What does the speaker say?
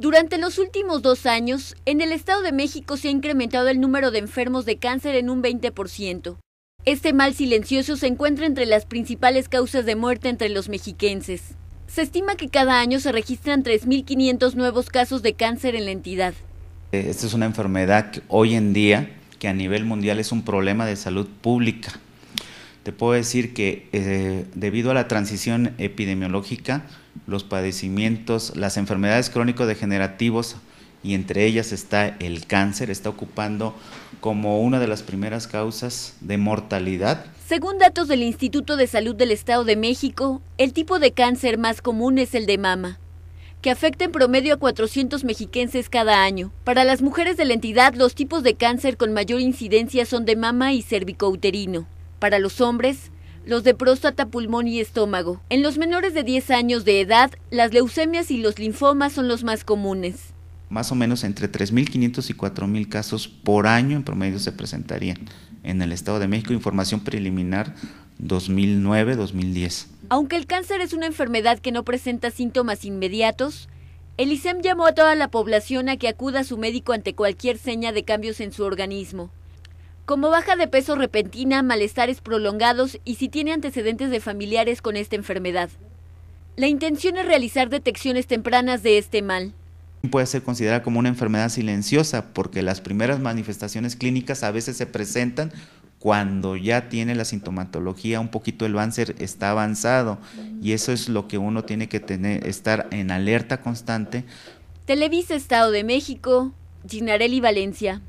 Durante los últimos dos años, en el Estado de México se ha incrementado el número de enfermos de cáncer en un 20%. Este mal silencioso se encuentra entre las principales causas de muerte entre los mexiquenses. Se estima que cada año se registran 3.500 nuevos casos de cáncer en la entidad. Eh, esta es una enfermedad que hoy en día, que a nivel mundial es un problema de salud pública te puedo decir que eh, debido a la transición epidemiológica, los padecimientos, las enfermedades crónico-degenerativos y entre ellas está el cáncer, está ocupando como una de las primeras causas de mortalidad. Según datos del Instituto de Salud del Estado de México, el tipo de cáncer más común es el de mama, que afecta en promedio a 400 mexiquenses cada año. Para las mujeres de la entidad, los tipos de cáncer con mayor incidencia son de mama y cervicouterino. Para los hombres, los de próstata, pulmón y estómago. En los menores de 10 años de edad, las leucemias y los linfomas son los más comunes. Más o menos entre 3.500 y 4.000 casos por año en promedio se presentarían en el Estado de México, información preliminar 2009-2010. Aunque el cáncer es una enfermedad que no presenta síntomas inmediatos, el ISEM llamó a toda la población a que acuda a su médico ante cualquier seña de cambios en su organismo como baja de peso repentina, malestares prolongados y si tiene antecedentes de familiares con esta enfermedad. La intención es realizar detecciones tempranas de este mal. Puede ser considerada como una enfermedad silenciosa porque las primeras manifestaciones clínicas a veces se presentan cuando ya tiene la sintomatología, un poquito el cáncer está avanzado y eso es lo que uno tiene que tener, estar en alerta constante. Televisa Estado de México, Ginarelli Valencia.